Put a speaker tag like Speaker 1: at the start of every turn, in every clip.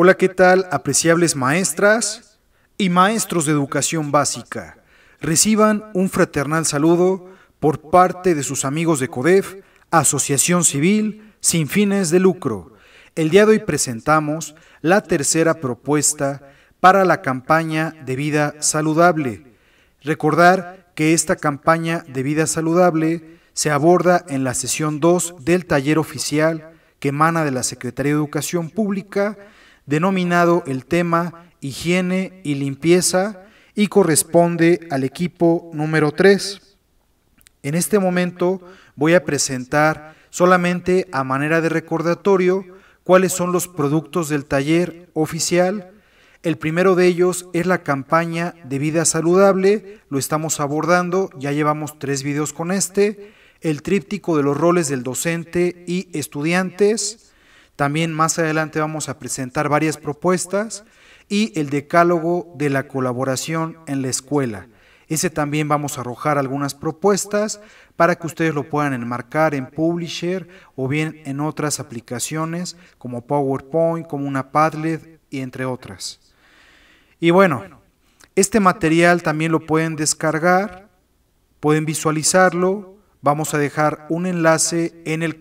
Speaker 1: Hola, ¿qué tal, apreciables maestras y maestros de educación básica? Reciban un fraternal saludo por parte de sus amigos de CODEF, Asociación Civil sin fines de lucro. El día de hoy presentamos la tercera propuesta para la campaña de vida saludable. Recordar que esta campaña de vida saludable se aborda en la sesión 2 del taller oficial que emana de la Secretaría de Educación Pública denominado el tema Higiene y Limpieza y corresponde al equipo número 3. En este momento voy a presentar solamente a manera de recordatorio cuáles son los productos del taller oficial. El primero de ellos es la campaña de vida saludable, lo estamos abordando, ya llevamos tres videos con este, el tríptico de los roles del docente y estudiantes, también más adelante vamos a presentar varias propuestas y el decálogo de la colaboración en la escuela. Ese también vamos a arrojar algunas propuestas para que ustedes lo puedan enmarcar en Publisher o bien en otras aplicaciones como PowerPoint, como una Padlet y entre otras. Y bueno, este material también lo pueden descargar, pueden visualizarlo. Vamos a dejar un enlace en el,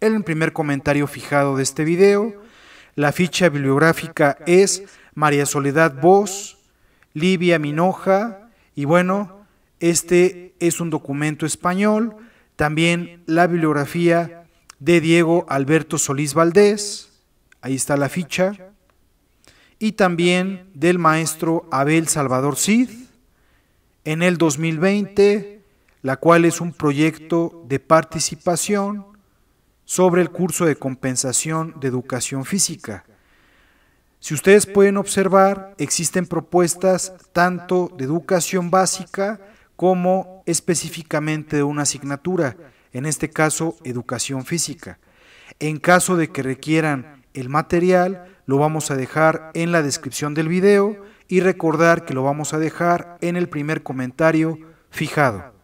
Speaker 1: el primer comentario fijado de este video. La ficha bibliográfica es María Soledad Vos, Livia Minoja, y bueno, este es un documento español. También la bibliografía de Diego Alberto Solís Valdés, ahí está la ficha. Y también del maestro Abel Salvador Cid en el 2020, la cual es un proyecto de participación sobre el curso de compensación de educación física. Si ustedes pueden observar, existen propuestas tanto de educación básica como específicamente de una asignatura, en este caso educación física. En caso de que requieran el material, lo vamos a dejar en la descripción del video y recordar que lo vamos a dejar en el primer comentario fijado.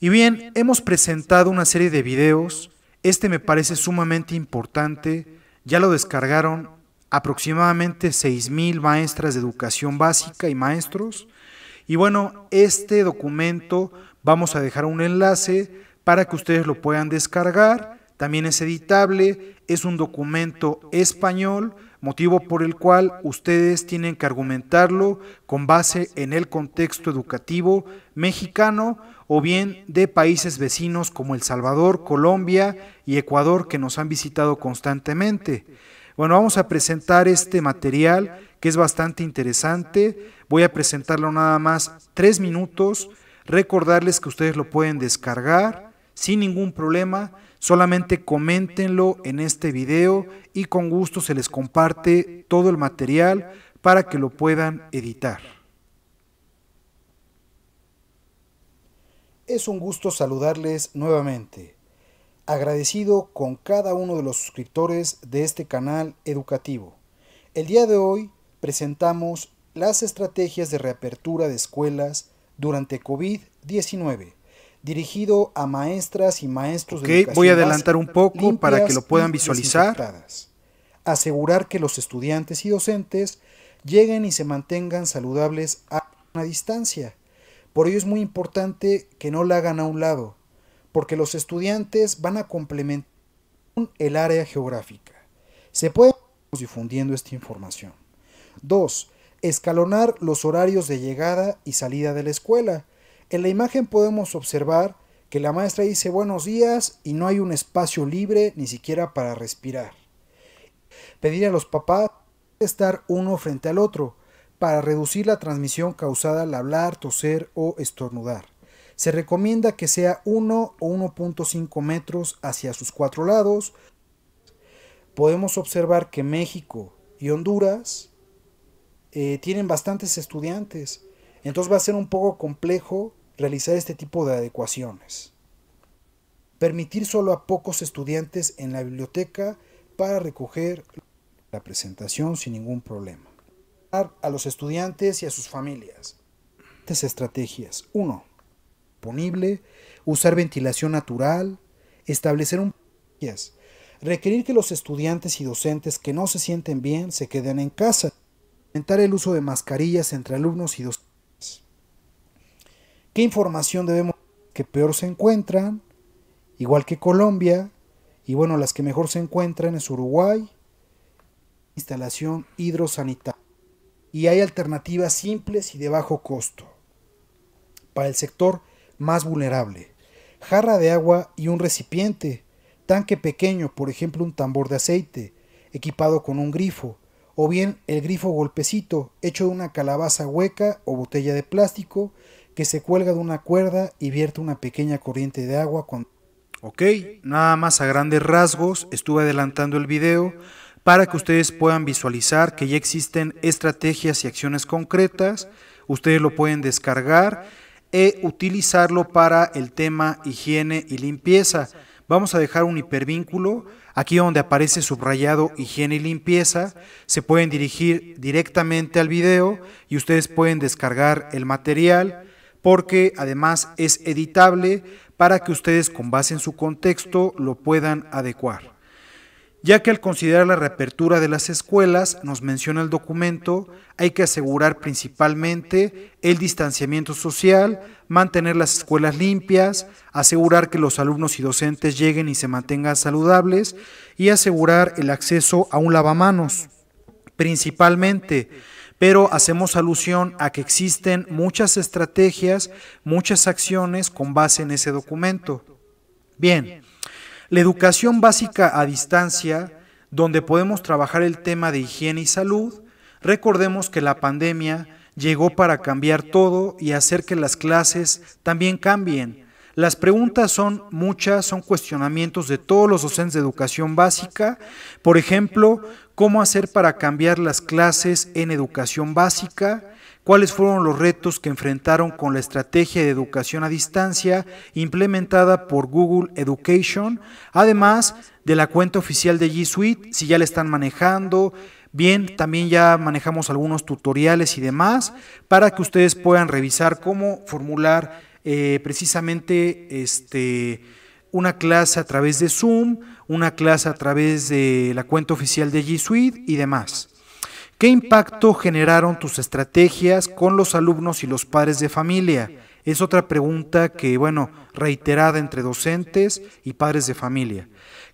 Speaker 1: Y bien, hemos presentado una serie de videos, este me parece sumamente importante, ya lo descargaron aproximadamente 6.000 maestras de educación básica y maestros. Y bueno, este documento vamos a dejar un enlace para que ustedes lo puedan descargar también es editable, es un documento español, motivo por el cual ustedes tienen que argumentarlo con base en el contexto educativo mexicano o bien de países vecinos como El Salvador, Colombia y Ecuador que nos han visitado constantemente. Bueno, vamos a presentar este material que es bastante interesante. Voy a presentarlo nada más tres minutos, recordarles que ustedes lo pueden descargar sin ningún problema Solamente coméntenlo en este video y con gusto se les comparte todo el material para que lo puedan editar. Es un gusto saludarles nuevamente, agradecido con cada uno de los suscriptores de este canal educativo. El día de hoy presentamos las estrategias de reapertura de escuelas durante COVID-19 dirigido a maestras y maestros de educación voy a adelantar un poco para que lo puedan visualizar. Asegurar que los estudiantes y docentes lleguen y se mantengan saludables a una distancia. Por ello es muy importante que no la hagan a un lado, porque los estudiantes van a complementar el área geográfica. Se puede difundiendo esta información. 2. Escalonar los horarios de llegada y salida de la escuela en la imagen podemos observar que la maestra dice buenos días y no hay un espacio libre ni siquiera para respirar. Pedir a los papás estar uno frente al otro para reducir la transmisión causada al hablar, toser o estornudar. Se recomienda que sea 1 o 1.5 metros hacia sus cuatro lados. Podemos observar que México y Honduras eh, tienen bastantes estudiantes entonces va a ser un poco complejo realizar este tipo de adecuaciones. Permitir solo a pocos estudiantes en la biblioteca para recoger la presentación sin ningún problema. A los estudiantes y a sus familias. Estas estrategias. Uno, Ponible. Usar ventilación natural. Establecer un... Requerir que los estudiantes y docentes que no se sienten bien se queden en casa. Aumentar el uso de mascarillas entre alumnos y docentes qué información debemos que peor se encuentran, igual que Colombia, y bueno, las que mejor se encuentran es Uruguay, instalación hidrosanitaria. Y hay alternativas simples y de bajo costo para el sector más vulnerable. Jarra de agua y un recipiente, tanque pequeño, por ejemplo un tambor de aceite, equipado con un grifo, o bien el grifo golpecito, hecho de una calabaza hueca o botella de plástico, que se cuelga de una cuerda y vierte una pequeña corriente de agua con... Ok, nada más a grandes rasgos, estuve adelantando el video para que ustedes puedan visualizar que ya existen estrategias y acciones concretas, ustedes lo pueden descargar e utilizarlo para el tema higiene y limpieza. Vamos a dejar un hipervínculo, aquí donde aparece subrayado higiene y limpieza, se pueden dirigir directamente al video y ustedes pueden descargar el material porque además es editable para que ustedes con base en su contexto lo puedan adecuar. Ya que al considerar la reapertura de las escuelas, nos menciona el documento, hay que asegurar principalmente el distanciamiento social, mantener las escuelas limpias, asegurar que los alumnos y docentes lleguen y se mantengan saludables y asegurar el acceso a un lavamanos. Principalmente, pero hacemos alusión a que existen muchas estrategias, muchas acciones con base en ese documento. Bien, la educación básica a distancia, donde podemos trabajar el tema de higiene y salud, recordemos que la pandemia llegó para cambiar todo y hacer que las clases también cambien las preguntas son muchas, son cuestionamientos de todos los docentes de educación básica. Por ejemplo, ¿cómo hacer para cambiar las clases en educación básica? ¿Cuáles fueron los retos que enfrentaron con la estrategia de educación a distancia implementada por Google Education? Además de la cuenta oficial de G Suite, si ya la están manejando, Bien, también ya manejamos algunos tutoriales y demás para que ustedes puedan revisar cómo formular eh, precisamente este, una clase a través de Zoom, una clase a través de la cuenta oficial de G Suite y demás. ¿Qué impacto generaron tus estrategias con los alumnos y los padres de familia? Es otra pregunta que, bueno, reiterada entre docentes y padres de familia.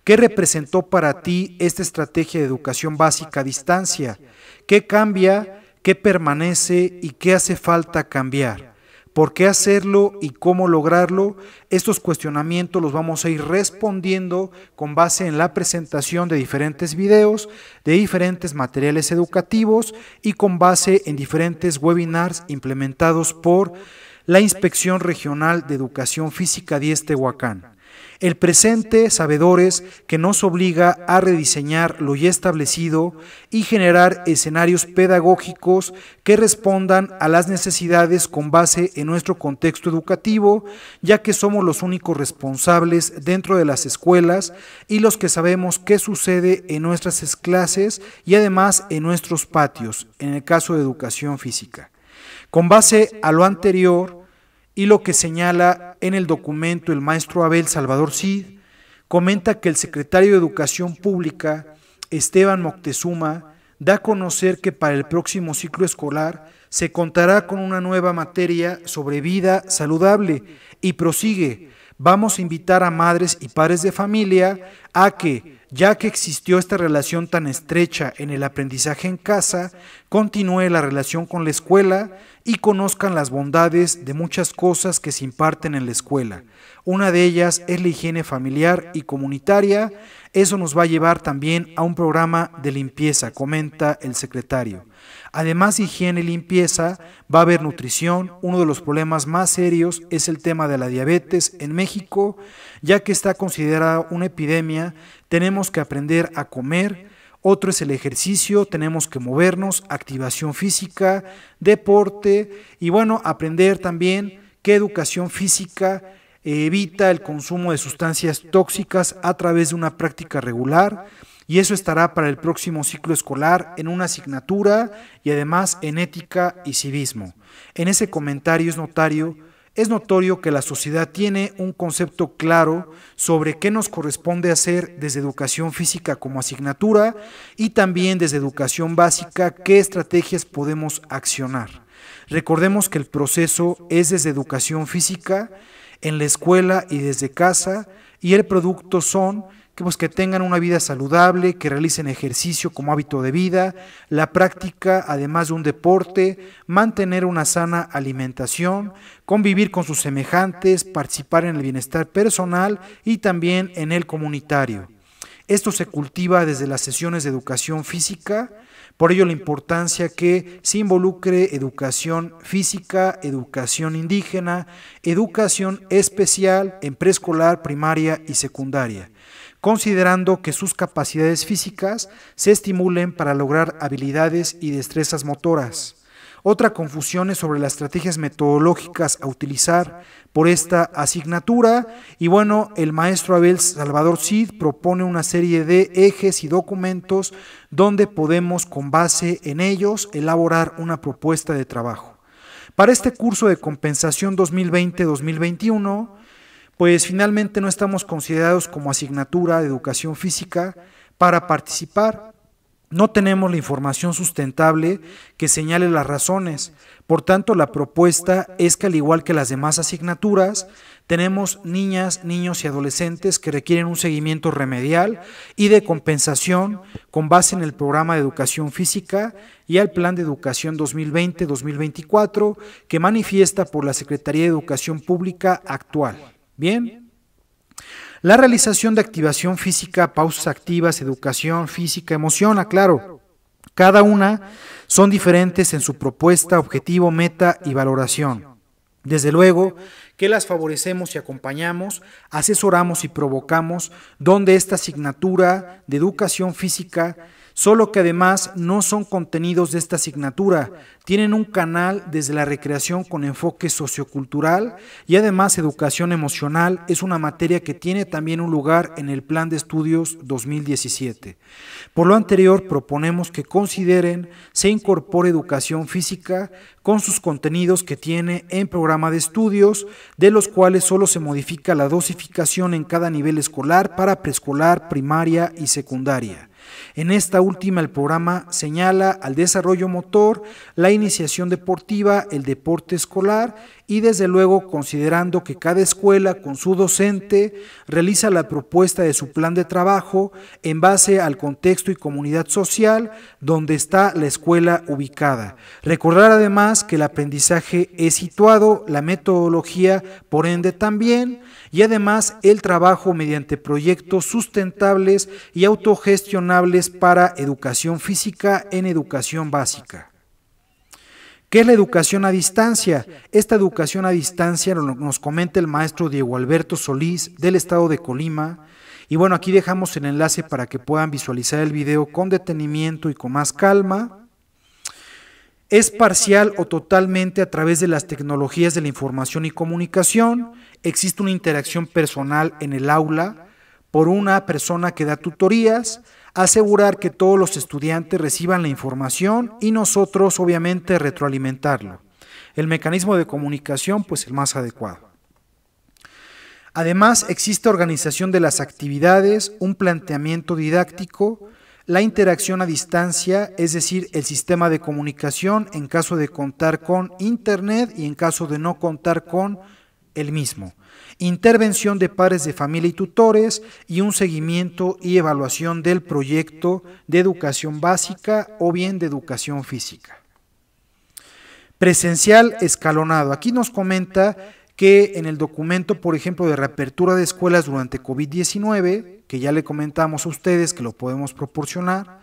Speaker 1: ¿Qué representó para ti esta estrategia de educación básica a distancia? ¿Qué cambia, qué permanece y qué hace falta cambiar? ¿Por qué hacerlo y cómo lograrlo? Estos cuestionamientos los vamos a ir respondiendo con base en la presentación de diferentes videos, de diferentes materiales educativos y con base en diferentes webinars implementados por la Inspección Regional de Educación Física de Estehuacán. El presente, sabedores, que nos obliga a rediseñar lo ya establecido y generar escenarios pedagógicos que respondan a las necesidades con base en nuestro contexto educativo, ya que somos los únicos responsables dentro de las escuelas y los que sabemos qué sucede en nuestras clases y además en nuestros patios, en el caso de educación física. Con base a lo anterior, y lo que señala en el documento el maestro Abel Salvador Cid, comenta que el secretario de Educación Pública, Esteban Moctezuma, da a conocer que para el próximo ciclo escolar se contará con una nueva materia sobre vida saludable y prosigue, vamos a invitar a madres y padres de familia a que ya que existió esta relación tan estrecha en el aprendizaje en casa, continúe la relación con la escuela y conozcan las bondades de muchas cosas que se imparten en la escuela. Una de ellas es la higiene familiar y comunitaria. Eso nos va a llevar también a un programa de limpieza, comenta el secretario. Además, higiene y limpieza, va a haber nutrición. Uno de los problemas más serios es el tema de la diabetes en México, ya que está considerada una epidemia. Tenemos que aprender a comer. Otro es el ejercicio, tenemos que movernos, activación física, deporte y bueno, aprender también qué educación física evita el consumo de sustancias tóxicas a través de una práctica regular y eso estará para el próximo ciclo escolar en una asignatura y además en ética y civismo. En ese comentario es notario es notorio que la sociedad tiene un concepto claro sobre qué nos corresponde hacer desde educación física como asignatura y también desde educación básica qué estrategias podemos accionar. Recordemos que el proceso es desde educación física, en la escuela y desde casa, y el producto son que, pues, que tengan una vida saludable, que realicen ejercicio como hábito de vida, la práctica además de un deporte, mantener una sana alimentación, convivir con sus semejantes, participar en el bienestar personal y también en el comunitario. Esto se cultiva desde las sesiones de educación física, por ello la importancia que se involucre educación física, educación indígena, educación especial en preescolar, primaria y secundaria considerando que sus capacidades físicas se estimulen para lograr habilidades y destrezas motoras. Otra confusión es sobre las estrategias metodológicas a utilizar por esta asignatura. Y bueno, el maestro Abel Salvador Cid propone una serie de ejes y documentos donde podemos, con base en ellos, elaborar una propuesta de trabajo. Para este curso de compensación 2020-2021, pues finalmente no estamos considerados como asignatura de educación física para participar. No tenemos la información sustentable que señale las razones. Por tanto, la propuesta es que al igual que las demás asignaturas, tenemos niñas, niños y adolescentes que requieren un seguimiento remedial y de compensación con base en el programa de educación física y al plan de educación 2020-2024 que manifiesta por la Secretaría de Educación Pública actual. Bien. La realización de activación física, pausas activas, educación física, emoción, aclaro. Ah, Cada una son diferentes en su propuesta, objetivo, meta y valoración. Desde luego que las favorecemos y acompañamos, asesoramos y provocamos donde esta asignatura de educación física solo que además no son contenidos de esta asignatura, tienen un canal desde la recreación con enfoque sociocultural y además educación emocional es una materia que tiene también un lugar en el Plan de Estudios 2017. Por lo anterior, proponemos que consideren se incorpore educación física con sus contenidos que tiene en programa de estudios, de los cuales solo se modifica la dosificación en cada nivel escolar para preescolar, primaria y secundaria. En esta última el programa señala al desarrollo motor, la iniciación deportiva, el deporte escolar y desde luego considerando que cada escuela con su docente realiza la propuesta de su plan de trabajo en base al contexto y comunidad social donde está la escuela ubicada. Recordar además que el aprendizaje es situado, la metodología por ende también, y además el trabajo mediante proyectos sustentables y autogestionables para educación física en educación básica. ¿Qué es la educación a distancia? Esta educación a distancia nos comenta el maestro Diego Alberto Solís del estado de Colima. Y bueno, aquí dejamos el enlace para que puedan visualizar el video con detenimiento y con más calma. Es parcial o totalmente a través de las tecnologías de la información y comunicación. Existe una interacción personal en el aula por una persona que da tutorías asegurar que todos los estudiantes reciban la información y nosotros obviamente retroalimentarlo. El mecanismo de comunicación pues el más adecuado. Además, existe organización de las actividades, un planteamiento didáctico, la interacción a distancia, es decir, el sistema de comunicación en caso de contar con Internet y en caso de no contar con el mismo. Intervención de pares de familia y tutores y un seguimiento y evaluación del proyecto de educación básica o bien de educación física. Presencial escalonado. Aquí nos comenta que en el documento, por ejemplo, de reapertura de escuelas durante COVID-19, que ya le comentamos a ustedes que lo podemos proporcionar,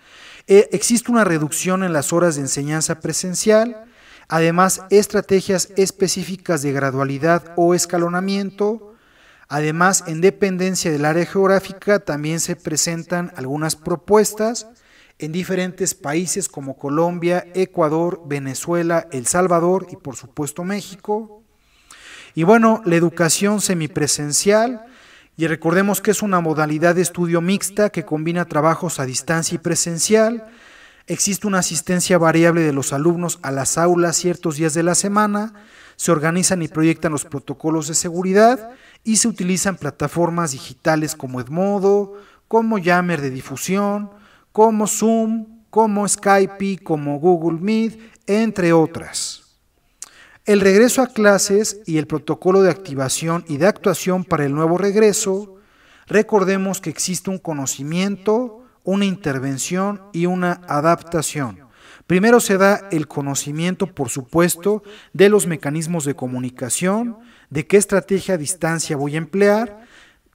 Speaker 1: eh, existe una reducción en las horas de enseñanza presencial, Además, estrategias específicas de gradualidad o escalonamiento. Además, en dependencia del área geográfica, también se presentan algunas propuestas en diferentes países como Colombia, Ecuador, Venezuela, El Salvador y por supuesto México. Y bueno, la educación semipresencial, y recordemos que es una modalidad de estudio mixta que combina trabajos a distancia y presencial, existe una asistencia variable de los alumnos a las aulas ciertos días de la semana, se organizan y proyectan los protocolos de seguridad y se utilizan plataformas digitales como Edmodo, como Yammer de difusión, como Zoom, como Skype, como Google Meet, entre otras. El regreso a clases y el protocolo de activación y de actuación para el nuevo regreso, recordemos que existe un conocimiento, una intervención y una adaptación. Primero se da el conocimiento, por supuesto, de los mecanismos de comunicación, de qué estrategia a distancia voy a emplear.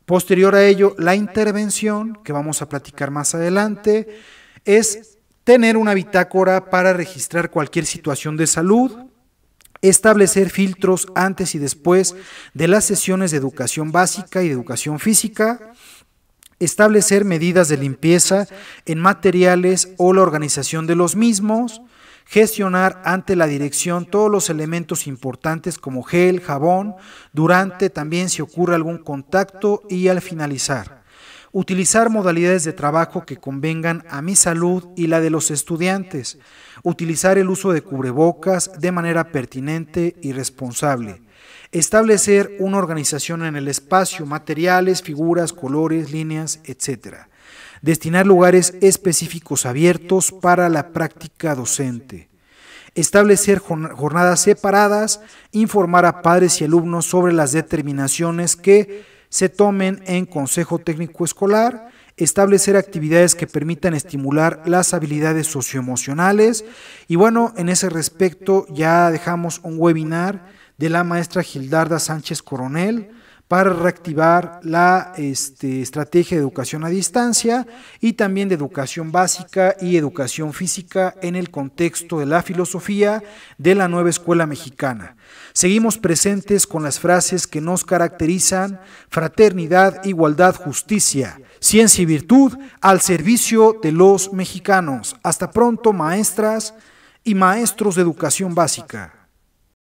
Speaker 1: Posterior a ello, la intervención, que vamos a platicar más adelante, es tener una bitácora para registrar cualquier situación de salud, establecer filtros antes y después de las sesiones de educación básica y educación física, establecer medidas de limpieza en materiales o la organización de los mismos, gestionar ante la dirección todos los elementos importantes como gel, jabón, durante también si ocurre algún contacto y al finalizar utilizar modalidades de trabajo que convengan a mi salud y la de los estudiantes, utilizar el uso de cubrebocas de manera pertinente y responsable, establecer una organización en el espacio, materiales, figuras, colores, líneas, etc. Destinar lugares específicos abiertos para la práctica docente establecer jornadas separadas, informar a padres y alumnos sobre las determinaciones que se tomen en Consejo Técnico Escolar, establecer actividades que permitan estimular las habilidades socioemocionales. Y bueno, en ese respecto ya dejamos un webinar de la maestra Gildarda Sánchez Coronel para reactivar la este, estrategia de educación a distancia y también de educación básica y educación física en el contexto de la filosofía de la nueva escuela mexicana. Seguimos presentes con las frases que nos caracterizan, fraternidad, igualdad, justicia, ciencia y virtud al servicio de los mexicanos. Hasta pronto, maestras y maestros de educación básica.